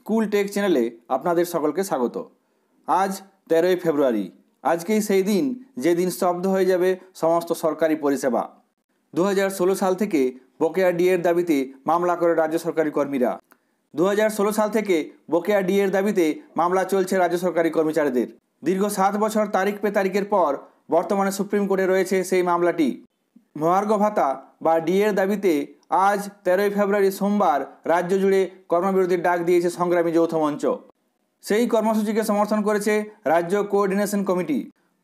school take চ্যানেলে আপনাদের সকলকে স্বাগত আজ তেরোই ফেব্রুয়ারি আজকেই সেই দিন যেদিন স্তব্ধ হয়ে যাবে সমস্ত সরকারি পরিষেবা দু সাল থেকে বকেয়া ডিএর দাবিতে মামলা করে রাজ্য সরকারি কর্মীরা দু ষোলো সাল থেকে বকেয়া ডিএর দাবিতে মামলা চলছে রাজ্য সরকারি কর্মচারীদের দীর্ঘ সাত বছর তারিখ পে তারিখের পর বর্তমানে সুপ্রিম কোর্টে রয়েছে সেই মামলাটি মহার্ঘ ভাতা বা ডিএর দাবিতে আজ তেরোই ফেব্রুয়ারি সোমবার রাজ্য জুড়ে কর্মবিরতির ডাক দিয়েছে সংগ্রামী যৌথ মঞ্চ সেই কর্মসূচিকে সমর্থন করেছে রাজ্য কোঅর্ডিনেশন কমিটি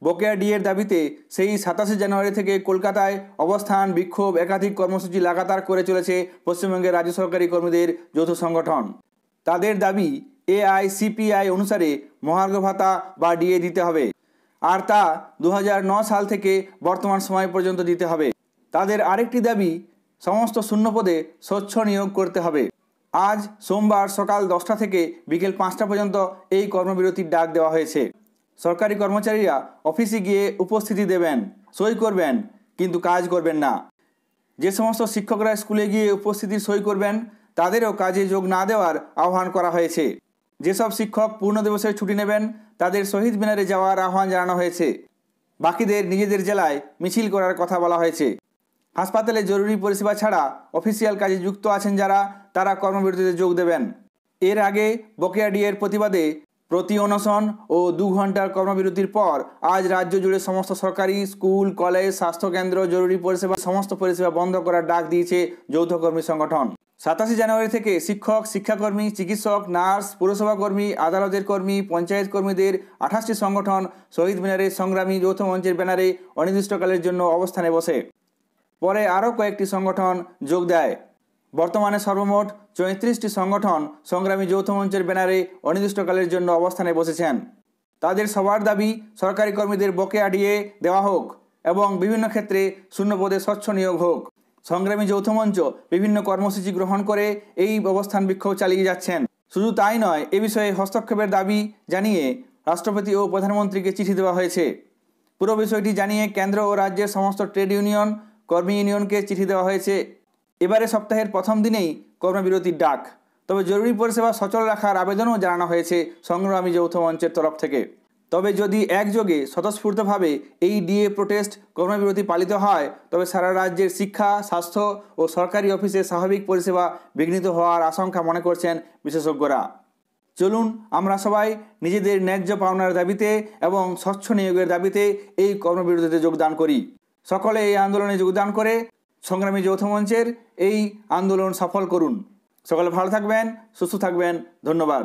বকেয়া ডিএর দাবিতে সেই সাতাশে জানুয়ারি থেকে কলকাতায় অবস্থান বিক্ষোভ একাধিক কর্মসূচি লাগাতার করে চলেছে পশ্চিমবঙ্গের রাজ্য সরকারি কর্মীদের যৌথ সংগঠন তাদের দাবি এআইসিপিআই অনুসারে মহার্ঘ ভাতা বা ডিএ দিতে হবে আর তা দু সাল থেকে বর্তমান সময় পর্যন্ত দিতে হবে তাদের আরেকটি দাবি সমস্ত শূন্যপদে স্বচ্ছ নিয়োগ করতে হবে আজ সোমবার সকাল দশটা থেকে বিকেল পাঁচটা পর্যন্ত এই কর্মবিরতির ডাক দেওয়া হয়েছে সরকারি কর্মচারীরা অফিসে গিয়ে উপস্থিতি দেবেন সই করবেন কিন্তু কাজ করবেন না যে সমস্ত শিক্ষকরা স্কুলে গিয়ে উপস্থিতি সই করবেন তাদেরও কাজে যোগ না দেওয়ার আহ্বান করা হয়েছে যেসব শিক্ষক পূর্ণ দিবসের ছুটি নেবেন তাদের শহীদ মিনারে যাওয়ার আহ্বান জানানো হয়েছে বাকিদের নিজেদের জেলায় মিছিল করার কথা বলা হয়েছে হাসপাতালে জরুরি পরিষেবা ছাড়া অফিসিয়াল কাজে যুক্ত আছেন যারা তারা কর্মবিরতিতে যোগ দেবেন এর আগে বকেয়া ডিএর প্রতিবাদে প্রতি অনশন ও দু ঘন্টার কর্মবিরতির পর আজ রাজ্য জুড়ে সমস্ত সরকারি স্কুল কলেজ স্বাস্থ্যকেন্দ্র জরুরি পরিষেবা সমস্ত পরিষেবা বন্ধ করার ডাক দিয়েছে যৌথকর্মী সংগঠন সাতাশে জানুয়ারি থেকে শিক্ষক শিক্ষাকর্মী চিকিৎসক নার্স পুরসভা কর্মী আদালতের কর্মী পঞ্চায়েত কর্মীদের আঠাশটি সংগঠন শহীদ মিনারে সংগ্রামী যৌথ মঞ্চের ব্যানারে অনির্দিষ্টকালের জন্য অবস্থানে বসে পরে আরও কয়েকটি সংগঠন যোগ দেয় বর্তমানে সর্বমোট চৌত্রিশটি সংগঠন সংগ্রামী যৌথ মঞ্চের ব্যানারে অনির্দিষ্টকালের জন্য অবস্থানে বসেছেন তাদের সবার দাবি সরকারি কর্মীদের বকে আডিয়ে দেওয়া হোক এবং বিভিন্ন ক্ষেত্রে শূন্য পদে স্বচ্ছ নিয়োগ হোক সংগ্রামী যৌথ মঞ্চ বিভিন্ন কর্মসূচি গ্রহণ করে এই অবস্থান বিক্ষোভ চালিয়ে যাচ্ছেন শুধু তাই নয় এ বিষয়ে হস্তক্ষেপের দাবি জানিয়ে রাষ্ট্রপতি ও প্রধানমন্ত্রীকে চিঠি দেওয়া হয়েছে পুরো বিষয়টি জানিয়ে কেন্দ্র ও রাজ্যের সমস্ত ট্রেড ইউনিয়ন কর্মী ইউনিয়নকে চিঠি দেওয়া হয়েছে এবারে সপ্তাহের প্রথম দিনেই কর্মবিরতির ডাক তবে জরুরি পরিষেবা সচল রাখার আবেদনও জানানো হয়েছে সংগ্রামী যৌথ মঞ্চের তরফ থেকে তবে যদি একযোগে স্বতঃস্ফূর্তভাবে এই ডিএ প্রোটেস্ট কর্মবিরতি পালিত হয় তবে সারা রাজ্যের শিক্ষা স্বাস্থ্য ও সরকারি অফিসে স্বাভাবিক পরিষেবা বিঘ্নিত হওয়ার আশঙ্কা মনে করছেন বিশেষজ্ঞরা চলুন আমরা সবাই নিজেদের ন্যায্য পাওনার দাবিতে এবং স্বচ্ছ নিয়োগের দাবিতে এই কর্মবিরতিতে যোগদান করি সকলে এই আন্দোলনে যোগদান করে সংগ্রামী যৌথ মঞ্চের এই আন্দোলন সফল করুন সকলে ভালো থাকবেন সুস্থ থাকবেন ধন্যবাদ